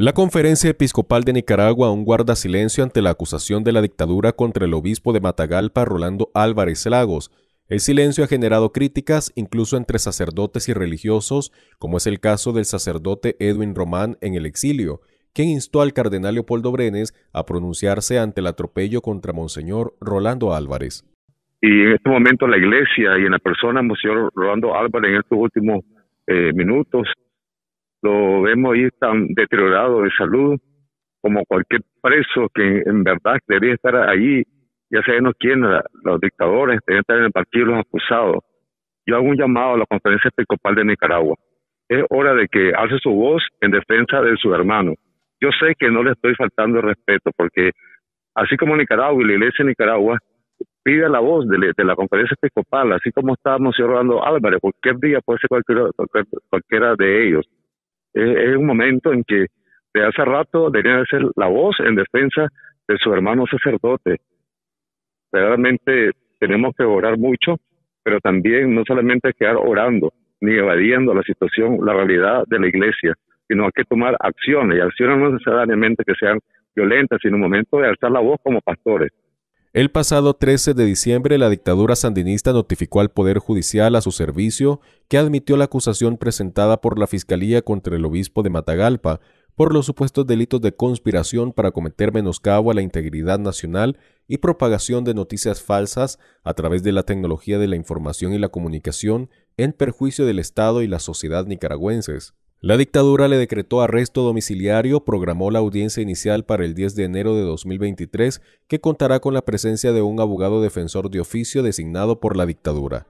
La Conferencia Episcopal de Nicaragua aún guarda silencio ante la acusación de la dictadura contra el obispo de Matagalpa, Rolando Álvarez Lagos. El silencio ha generado críticas incluso entre sacerdotes y religiosos, como es el caso del sacerdote Edwin Román en el exilio, quien instó al cardenal Leopoldo Brenes a pronunciarse ante el atropello contra Monseñor Rolando Álvarez. Y en este momento la iglesia y en la persona Monseñor Rolando Álvarez en estos últimos eh, minutos lo vemos ahí tan deteriorado de salud como cualquier preso que en verdad debería estar ahí, ya sabemos quién, los dictadores, deben estar en el partido los acusados. Yo hago un llamado a la Conferencia Episcopal de Nicaragua. Es hora de que hace su voz en defensa de su hermano. Yo sé que no le estoy faltando respeto, porque así como Nicaragua y la Iglesia de Nicaragua pide la voz de, la Conferencia Episcopal, así como está Monseñor Álvarez, cualquier día puede ser cualquiera, cualquiera de ellos es, un momento en que de hace rato debería ser la voz en defensa de su hermano sacerdote. Realmente tenemos que orar mucho, pero también no solamente quedar orando ni evadiendo la situación, la realidad de la iglesia, sino hay que tomar acciones, y acciones no necesariamente que sean violentas, sino un momento de alzar la voz como pastores. El pasado 13 de diciembre, la dictadura sandinista notificó al Poder Judicial a su servicio que admitió la acusación presentada por la Fiscalía contra el obispo de Matagalpa por los supuestos delitos de conspiración para cometer menoscabo a la integridad nacional y propagación de noticias falsas a través de la tecnología de la información y la comunicación en perjuicio del Estado y la sociedad nicaragüenses. La dictadura le decretó arresto domiciliario, programó la audiencia inicial para el 10 de enero de 2023, que contará con la presencia de un abogado defensor de oficio designado por la dictadura.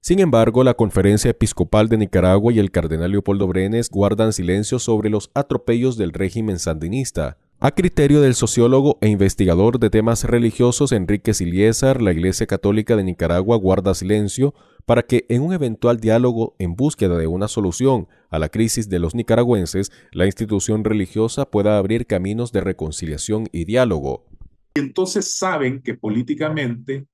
Sin embargo, la Conferencia Episcopal de Nicaragua y el cardenal Leopoldo Brenes guardan silencio sobre los atropellos del régimen sandinista. A criterio del sociólogo e investigador de temas religiosos Enrique Siliesar, la Iglesia Católica de Nicaragua guarda silencio para que en un eventual diálogo en búsqueda de una solución a la crisis de los nicaragüenses, la institución religiosa pueda abrir caminos de reconciliación y diálogo. Entonces saben que políticamente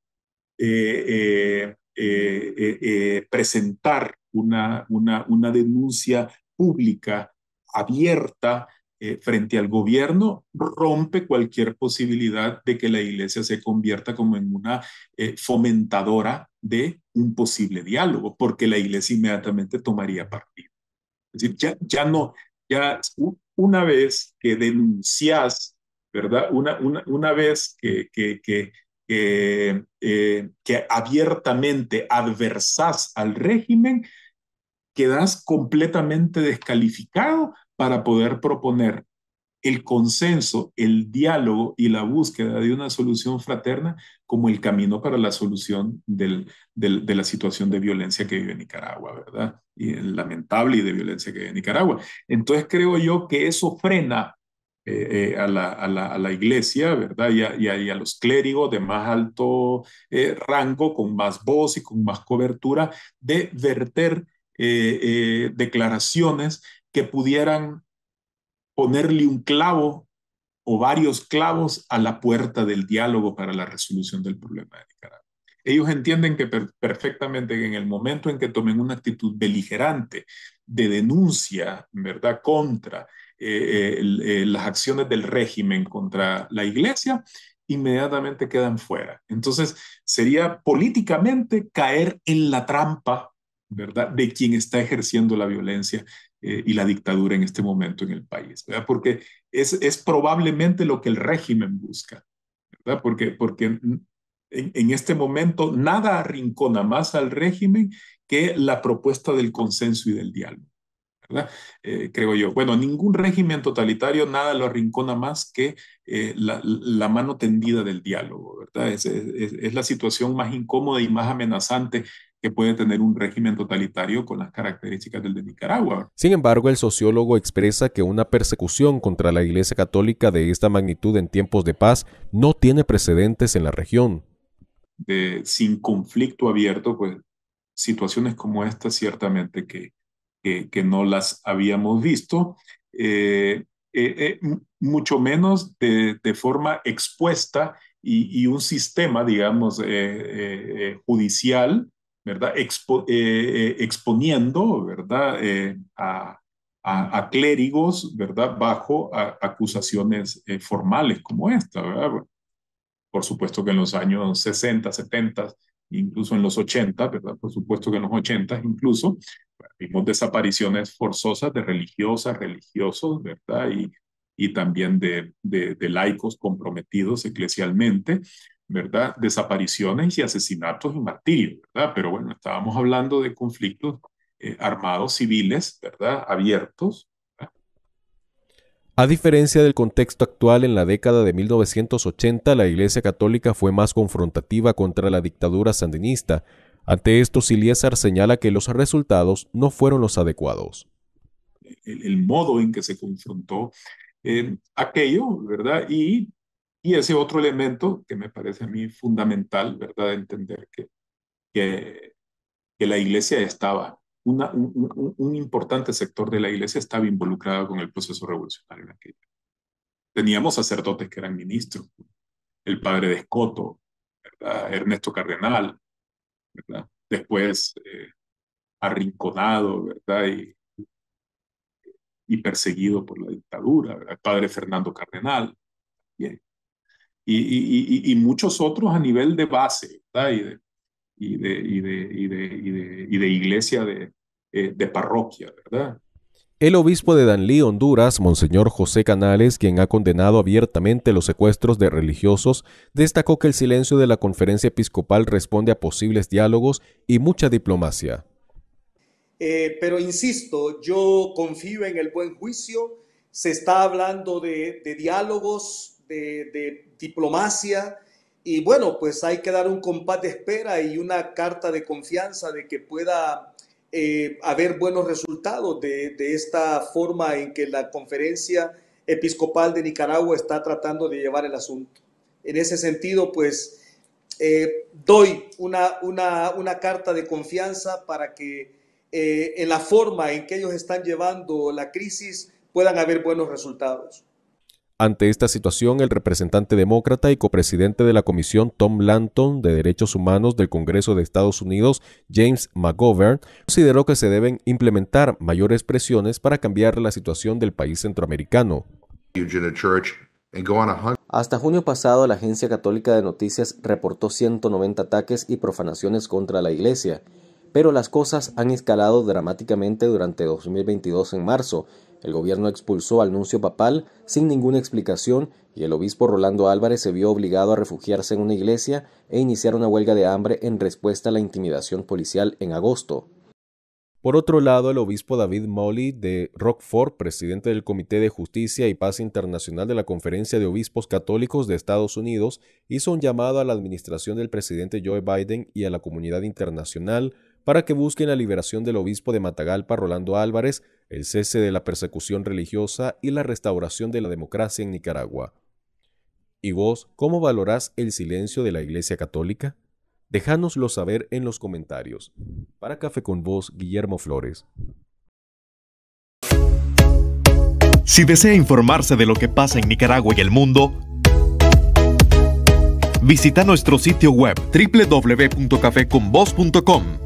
eh, eh, eh, presentar una, una, una denuncia pública abierta eh, frente al gobierno rompe cualquier posibilidad de que la iglesia se convierta como en una eh, fomentadora de un posible diálogo, porque la iglesia inmediatamente tomaría partido. Es decir, ya, no, ya una vez que denuncias, ¿verdad? Una, una, vez que, que, que eh, abiertamente adversas al régimen, quedas completamente descalificado para poder proponer el consenso, el diálogo y la búsqueda de una solución fraterna como el camino para la solución de la situación de violencia que vive Nicaragua, ¿verdad? Y lamentable y de violencia que vive Nicaragua. Entonces creo yo que eso frena eh, eh, a, la, iglesia, ¿verdad? Y a, los clérigos de más alto eh, rango, con más voz y con más cobertura, de verter declaraciones que pudieran ponerle un clavo o varios clavos a la puerta del diálogo para la resolución del problema de Nicaragua. Ellos entienden que perfectamente en el momento en que tomen una actitud beligerante de denuncia, ¿verdad?, contra eh, eh, eh, las acciones del régimen contra la iglesia, inmediatamente quedan fuera. Entonces, sería políticamente caer en la trampa, ¿verdad?, de quien está ejerciendo la violencia eh, y la dictadura en este momento en el país, ¿verdad? Porque es, probablemente lo que el régimen busca, ¿verdad? Porque, porque en, este momento nada arrincona más al régimen que la propuesta del consenso y del diálogo, ¿verdad? Eh, creo yo. Bueno, ningún régimen totalitario nada lo arrincona más que eh, la, mano tendida del diálogo, ¿verdad? es la situación más incómoda y más amenazante que puede tener un régimen totalitario con las características del de Nicaragua. Sin embargo, el sociólogo expresa que una persecución contra la Iglesia Católica de esta magnitud en tiempos de paz no tiene precedentes en la región. De, sin conflicto abierto, pues situaciones como esta ciertamente que, que, no las habíamos visto, eh, eh, eh, mucho menos de, forma expuesta y, y, un sistema, digamos, judicial ¿verdad? Eh, eh, exponiendo, ¿verdad? Eh, a, clérigos, ¿verdad? Bajo acusaciones formales como esta, ¿verdad? Por supuesto que en los años 60, 70, incluso en los 80, ¿verdad? Por supuesto que en los 80 incluso, vimos desapariciones forzosas de religiosas, religiosos, ¿verdad? Y, y también de, de laicos comprometidos eclesialmente, ¿verdad? Desapariciones y asesinatos y martirios, ¿verdad? Pero bueno, estábamos hablando de conflictos eh, armados civiles, ¿verdad? Abiertos. A diferencia del contexto actual, en la década de 1980 la Iglesia Católica fue más confrontativa contra la dictadura sandinista. Ante esto, Siliesar señala que los resultados no fueron los adecuados. El, modo en que se confrontó eh, aquello, ¿verdad? Y y ese otro elemento que me parece a mí fundamental, ¿verdad? Entender que, que, la iglesia estaba, un, importante sector de la iglesia estaba involucrado con el proceso revolucionario en aquella. Teníamos sacerdotes que eran ministros, el padre de Escoto, Ernesto Cardenal, ¿verdad? Después eh, arrinconado, ¿verdad? Y, perseguido por la dictadura, el padre Fernando Cardenal. Bien y, muchos otros a nivel de base y de, iglesia eh, de, parroquia, ¿verdad? El obispo de Danlí, Honduras, Monseñor José Canales, quien ha condenado abiertamente los secuestros de religiosos, destacó que el silencio de la conferencia episcopal responde a posibles diálogos y mucha diplomacia. Eh, pero insisto, yo confío en el buen juicio, se está hablando de diálogos, de, diplomacia. Y bueno, pues hay que dar un compás de espera y una carta de confianza de que pueda eh, haber buenos resultados de, esta forma en que la conferencia episcopal de Nicaragua está tratando de llevar el asunto. En ese sentido, pues eh, doy una, una, carta de confianza para que eh, en la forma en que ellos están llevando la crisis puedan haber buenos resultados. Ante esta situación, el representante demócrata y copresidente de la Comisión Tom Lanton de Derechos Humanos del Congreso de Estados Unidos, James McGovern, consideró que se deben implementar mayores presiones para cambiar la situación del país centroamericano. Hasta junio pasado, la Agencia Católica de Noticias reportó 190 ataques y profanaciones contra la Iglesia, pero las cosas han escalado dramáticamente durante 2022 en marzo, el gobierno expulsó al nuncio papal sin ninguna explicación y el obispo Rolando Álvarez se vio obligado a refugiarse en una iglesia e iniciar una huelga de hambre en respuesta a la intimidación policial en agosto. Por otro lado, el obispo David Molly de Rockford, presidente del Comité de Justicia y Paz Internacional de la Conferencia de Obispos Católicos de Estados Unidos, hizo un llamado a la administración del presidente Joe Biden y a la comunidad internacional para que busquen la liberación del obispo de Matagalpa, Rolando Álvarez, el cese de la persecución religiosa y la restauración de la democracia en Nicaragua. ¿Y vos cómo valorás el silencio de la Iglesia Católica? Déjanoslo saber en los comentarios. Para Café con Vos, Guillermo Flores. Si desea informarse de lo que pasa en Nicaragua y el mundo, visita nuestro sitio web www.cafeconvos.com.